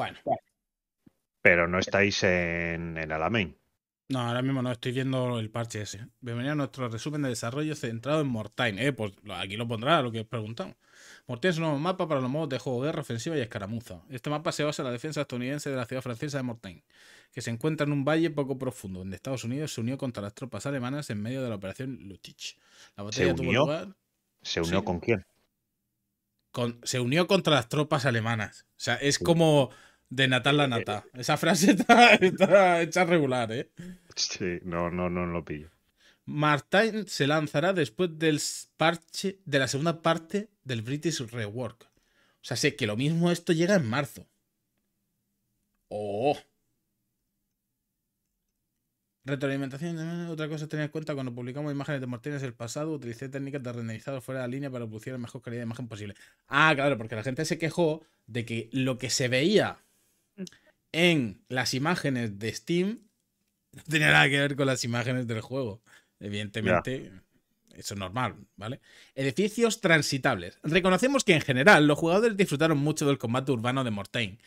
Bueno. Pero no estáis en, Alamein. No, ahora mismo no, estoy viendo el parche ese. Bienvenido a nuestro resumen de desarrollo centrado en Mortain. Eh, pues aquí lo pondrá lo que os preguntamos. Mortain es un nuevo mapa para los modos de juego, guerra, ofensiva y escaramuza. Este mapa se basa en la defensa estadounidense de la ciudad francesa de Mortain, que se encuentra en un valle poco profundo, donde Estados Unidos se unió contra las tropas alemanas en medio de la operación Lutich. La batalla ¿Se unió con quién? Con, se unió contra las tropas alemanas. O sea, es como de Natal la eh, eh, nata. Esa frase está, hecha regular, ¿eh? Sí, no, no, no, lo pillo. Martin se lanzará después del parche, de la segunda parte del British Rework. O sea, sé que lo mismo esto llega en marzo. ¡Oh! Retroalimentación, otra cosa a tener en cuenta cuando publicamos imágenes de Martínez del pasado, utilicé técnicas de renderizado fuera de la línea para producir la mejor calidad de imagen posible. Ah, claro, porque la gente se quejó de que lo que se veía en las imágenes de Steam no tenía nada que ver con las imágenes del juego. Evidentemente, eso es normal, ¿vale? Edificios transitables. Reconocemos que en general los jugadores disfrutaron mucho del combate urbano de Mortain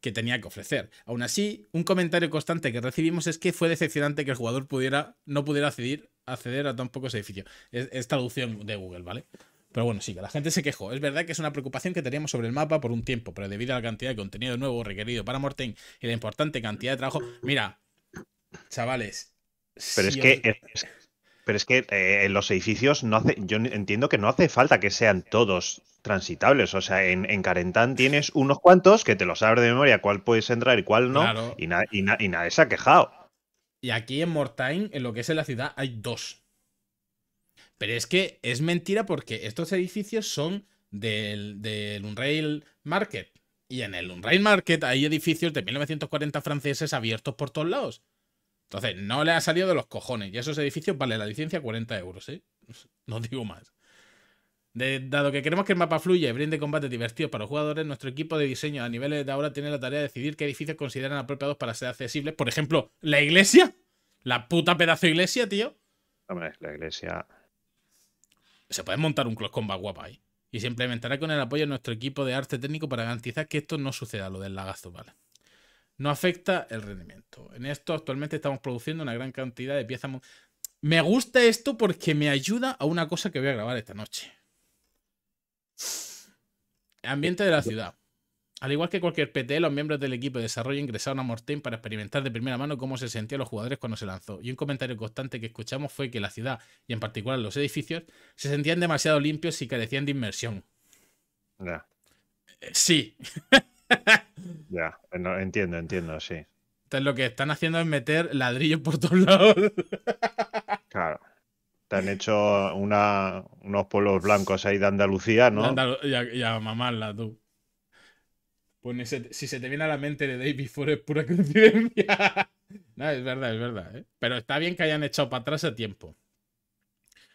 que tenía que ofrecer. Aún así, un comentario constante que recibimos es que fue decepcionante que el jugador pudiera, no pudiera acceder, a tan pocos edificios. es traducción de Google, ¿vale? Pero bueno, sí, que la gente se quejó. Es verdad que es una preocupación que teníamos sobre el mapa por un tiempo, pero debido a la cantidad de contenido nuevo requerido para Mortain y la importante cantidad de trabajo. Mira, chavales. Pero es, que, pero es que en eh, los edificios no hace. Yo entiendo que no hace falta que sean todos transitables. O sea, en, Carentán tienes unos cuantos que te los abre de memoria cuál puedes entrar y cuál no. Y, y nadie se ha quejado. Y aquí en Mortain, en lo que es en la ciudad, hay dos pero es que es mentira porque estos edificios son del, del Unrail Market. Y en el Unrail Market hay edificios de 1940 franceses abiertos por todos lados. Entonces, no le ha salido de los cojones. Y esos edificios vale la licencia 40 euros, ¿eh? No digo más. dado que queremos que el mapa fluya y brinde combate divertido para los jugadores, nuestro equipo de diseño a niveles de ahora tiene la tarea de decidir qué edificios consideran apropiados para ser accesibles. Por ejemplo, la iglesia. La puta pedazo de iglesia, tío. Hombre, la iglesia. Se puede montar un close combat guapa ahí. Y se implementará con el apoyo de nuestro equipo de arte técnico para garantizar que esto no suceda, lo del lagazo, ¿vale? No afecta el rendimiento. En esto actualmente estamos produciendo una gran cantidad de piezas. Me gusta esto porque me ayuda a una cosa que voy a grabar esta noche. Ambiente de la ciudad. Al igual que cualquier PT, los miembros del equipo de desarrollo ingresaron a Mortain para experimentar de primera mano cómo se sentían los jugadores cuando se lanzó. Y un comentario constante que escuchamos fue que la ciudad, y en particular los edificios, se sentían demasiado limpios y carecían de inmersión. Ya. Eh, sí. ya, entiendo, entiendo, sí. Entonces lo que están haciendo es meter ladrillos por todos lados. claro te han hecho unos pueblos blancos ahí de Andalucía, ¿no? Ya y, mamarla tú. Pues si se te viene a la mente de David Ford es pura coincidencia. no, es verdad, es verdad. ¿eh? Pero está bien que hayan echado para atrás a tiempo.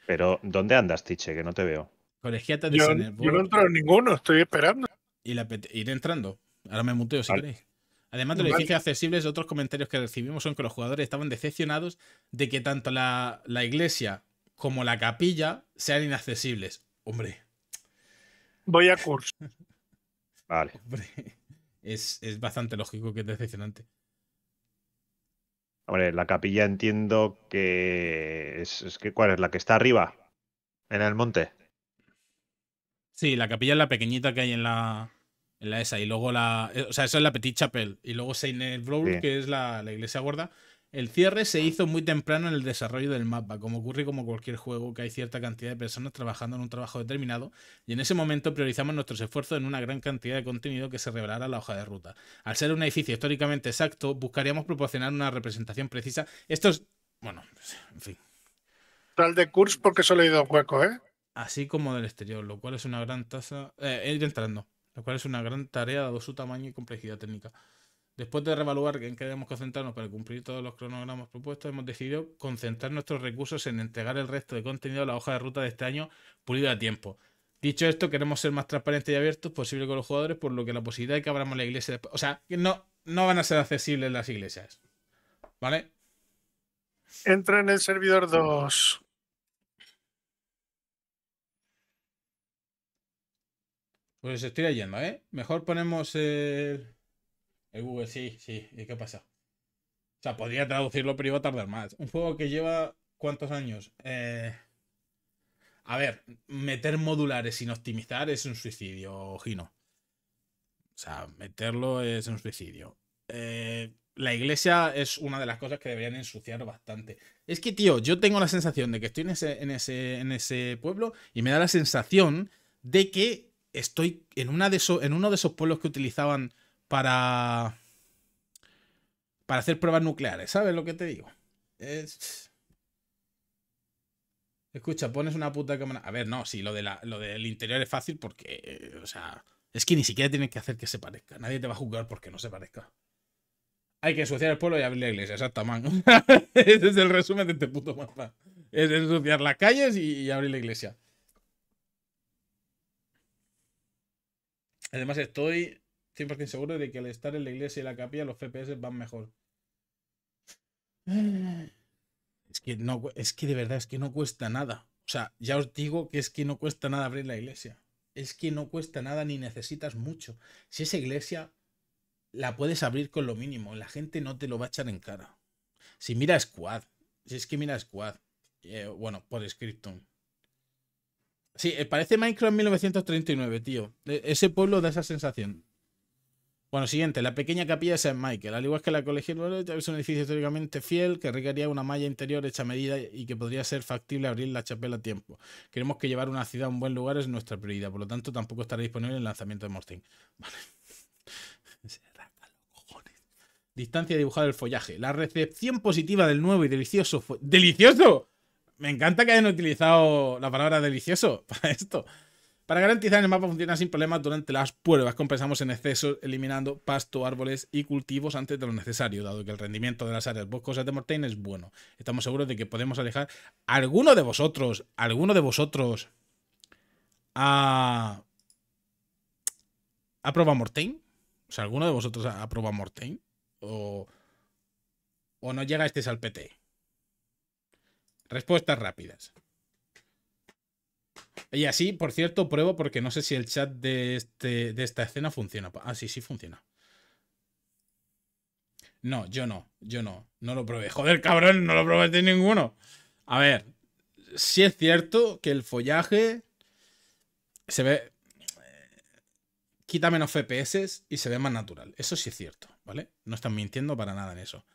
Pero, ¿dónde andas, Tiche? Que no te veo. de yo, yo no entro en ninguno, estoy esperando. Y la iré entrando. Ahora me muteo si queréis. Además de los edificios accesibles, otros comentarios que recibimos son que los jugadores estaban decepcionados de que tanto la, iglesia como la capilla sean inaccesibles. Hombre. Voy a curso. Vale es, bastante lógico que es decepcionante. Hombre, la capilla entiendo que es, que ¿cuál es? La que está arriba, en el monte. Sí, la capilla es la pequeñita que hay en la en la esa y luego la, eh, o sea, esa es la Petit Chapel y luego Saint el que es la, la iglesia gorda el cierre se hizo muy temprano en el desarrollo del mapa, como ocurre como cualquier juego, que hay cierta cantidad de personas trabajando en un trabajo determinado, y en ese momento priorizamos nuestros esfuerzos en una gran cantidad de contenido que se revelará la hoja de ruta. Al ser un edificio históricamente exacto, buscaríamos proporcionar una representación precisa. Esto es. Bueno, en fin. Tal de curso, porque solo hay dos huecos, ¿eh? Así como del exterior, lo cual es una gran tasa. Eh, entrando, lo cual es una gran tarea dado su tamaño y complejidad técnica. Después de revaluar en qué debemos concentrarnos para cumplir todos los cronogramas propuestos, hemos decidido concentrar nuestros recursos en entregar el resto de contenido a la hoja de ruta de este año pulida a tiempo. Dicho esto, queremos ser más transparentes y abiertos posible con los jugadores, por lo que la posibilidad de que abramos la iglesia O sea, no, no van a ser accesibles las iglesias. ¿Vale? Entra en el servidor 2. Pues estoy leyendo, ¿eh? Mejor ponemos el... Google, sí, sí. ¿Y qué pasa? O sea, podría traducirlo, pero iba a tardar más. Un juego que lleva cuántos años. Eh, a ver, meter modulares sin optimizar es un suicidio, Gino. O sea, meterlo es un suicidio. Eh, la iglesia es una de las cosas que deberían ensuciar bastante. Es que, tío, yo tengo la sensación de que estoy en ese, en ese, en ese pueblo y me da la sensación de que estoy en, una de en uno de esos pueblos que utilizaban para, para hacer pruebas nucleares. ¿Sabes lo que te digo? Es... Escucha, pones una puta cámara. A ver, no, sí, lo, de lo del interior es fácil porque, eh, o sea, es que ni siquiera tienes que hacer que se parezca. Nadie te va a juzgar porque no se parezca. Hay que ensuciar el pueblo y abrir la iglesia, Exacto, man. Ese es el resumen de este puto mapa. Es ensuciar las calles y abrir la iglesia. Además, estoy 100% seguro de que al estar en la iglesia y la capilla los FPS van mejor. Es que no, es que de verdad, es que no cuesta nada. O sea, ya os digo que es que no cuesta nada abrir la iglesia. Es que no cuesta nada ni necesitas mucho. Si esa iglesia la puedes abrir con lo mínimo, la gente no te lo va a echar en cara. Si mira Squad, si es que mira Squad, eh, bueno, por scripton Sí, eh, parece Minecraft 1939, tío. E-, ese pueblo da esa sensación. Bueno, siguiente, la pequeña capilla de San Michael. Al igual que la colegial es un edificio históricamente fiel que requería una malla interior hecha a medida y que podría ser factible abrir la chapela a tiempo. Queremos que llevar una ciudad a un buen lugar es nuestra prioridad, por lo tanto tampoco estará disponible el lanzamiento de Mortin. Vale. Se los cojones. Distancia dibujada del follaje. La recepción positiva del nuevo y delicioso... ¡Delicioso! Me encanta que hayan utilizado la palabra delicioso para esto. Para garantizar el mapa funciona sin problemas durante las pruebas, compensamos en exceso eliminando pasto, árboles y cultivos antes de lo necesario, dado que el rendimiento de las áreas boscosas de Mortain es bueno. Estamos seguros de que podemos alejar a alguno de vosotros, alguno de vosotros a a Mortain. O sea, alguno de vosotros ha probado Mortain o o no llega este al Respuestas rápidas. Y así, por cierto, pruebo porque no sé si el chat de, este, de esta escena funciona. Ah, sí, sí funciona. No, yo no, yo no. No lo probé. Joder, cabrón, no lo probé de ninguno. A ver, sí es cierto que el follaje se ve... Quita menos FPS y se ve más natural. Eso sí es cierto, ¿vale? No están mintiendo para nada en eso.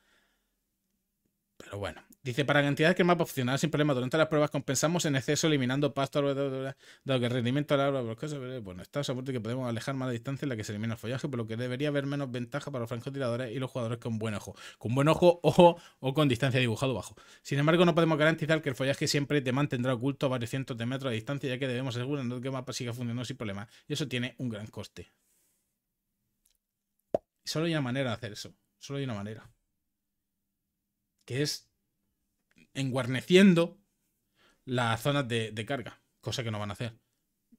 Pero bueno, Dice, para cantidades que el mapa funcione sin problema durante las pruebas, compensamos en exceso eliminando pasto, dado que el rendimiento de la árbol Bueno, está aporte que podemos alejar más la distancia en la que se elimina el follaje, por lo que debería haber menos ventaja para los francotiradores y los jugadores con buen ojo. Con buen ojo o, o con distancia dibujado bajo. Sin embargo, no podemos garantizar que el follaje siempre te mantendrá oculto a varios cientos de metros de distancia, ya que debemos asegurarnos que el mapa siga funcionando sin problema. Y eso tiene un gran coste. Solo hay una manera de hacer eso. Solo hay una manera. Que es enguarneciendo las zonas de, carga, cosa que no van a hacer.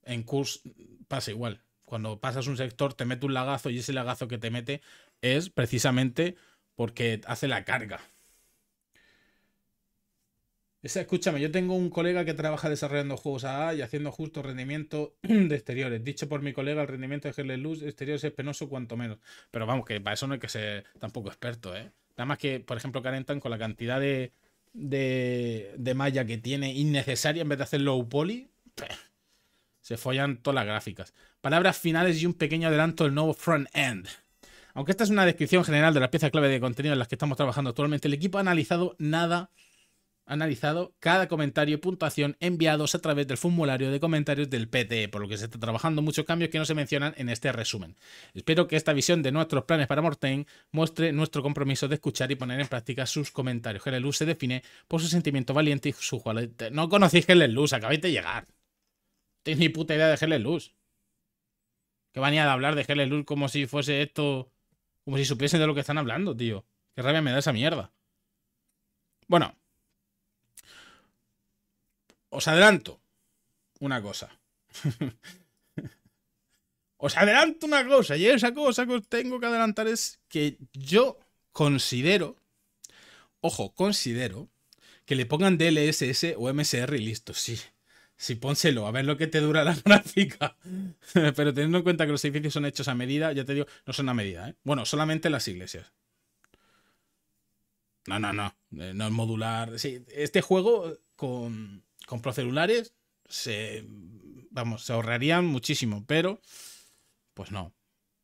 En Kurs pasa igual. Cuando pasas un sector te mete un lagazo y ese lagazo que te mete es precisamente porque hace la carga. Esa, escúchame, yo tengo un colega que trabaja desarrollando juegos AA y haciendo justo rendimiento de exteriores. Dicho por mi colega, el rendimiento de Hell's Luz exteriores es penoso cuanto menos. Pero vamos, que para eso no hay que ser tampoco experto, ¿eh? Nada más que, por ejemplo, carentan con la cantidad de, de, malla que tiene innecesaria en vez de hacer low poly, se follan todas las gráficas. Palabras finales y un pequeño adelanto del nuevo front end. Aunque esta es una descripción general de las piezas clave de contenido en las que estamos trabajando actualmente, el equipo ha analizado nada analizado cada comentario y puntuación enviados a través del formulario de comentarios del PTE, por lo que se está trabajando muchos cambios que no se mencionan en este resumen. Espero que esta visión de nuestros planes para Morten muestre nuestro compromiso de escuchar y poner en práctica sus comentarios. Heleluz se define por su sentimiento valiente y su cualidad... No conocéis Heleluz, acabáis de llegar. Tenéis ni puta idea de luz Que vanía a hablar de luz como si fuese esto... Como si supiesen de lo que están hablando, tío. Qué rabia me da esa mierda. Bueno, os adelanto una cosa. os adelanto una cosa. Y esa cosa que os tengo que adelantar es que yo considero, ojo, considero que le pongan DLSS o MSR y listo, sí. Sí, pónselo, a ver lo que te dura la gráfica. Pero teniendo en cuenta que los edificios son hechos a medida, ya te digo, no son a medida, ¿eh? Bueno, solamente las iglesias. No, no, no. Eh, no es modular. Sí, este juego con compro celulares, se, vamos, se ahorrarían muchísimo, pero pues no.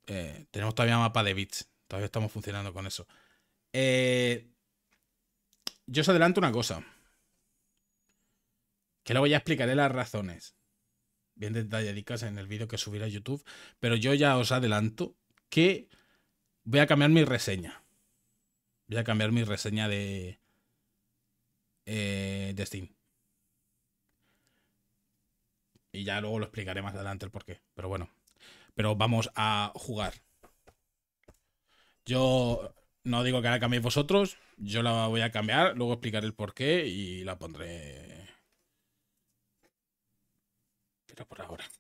Eh, tenemos todavía mapa de bits, todavía estamos funcionando con eso. Eh, yo os adelanto una cosa, que luego ya explicaré las razones, bien detalladicas en el vídeo que subiré a YouTube, pero yo ya os adelanto que voy a cambiar mi reseña. Voy a cambiar mi reseña de, eh, de Steam. Y ya luego lo explicaré más adelante el por qué. Pero bueno. Pero vamos a jugar. Yo no digo que ahora cambiéis vosotros. Yo la voy a cambiar. Luego explicaré el porqué y la pondré. Pero por ahora.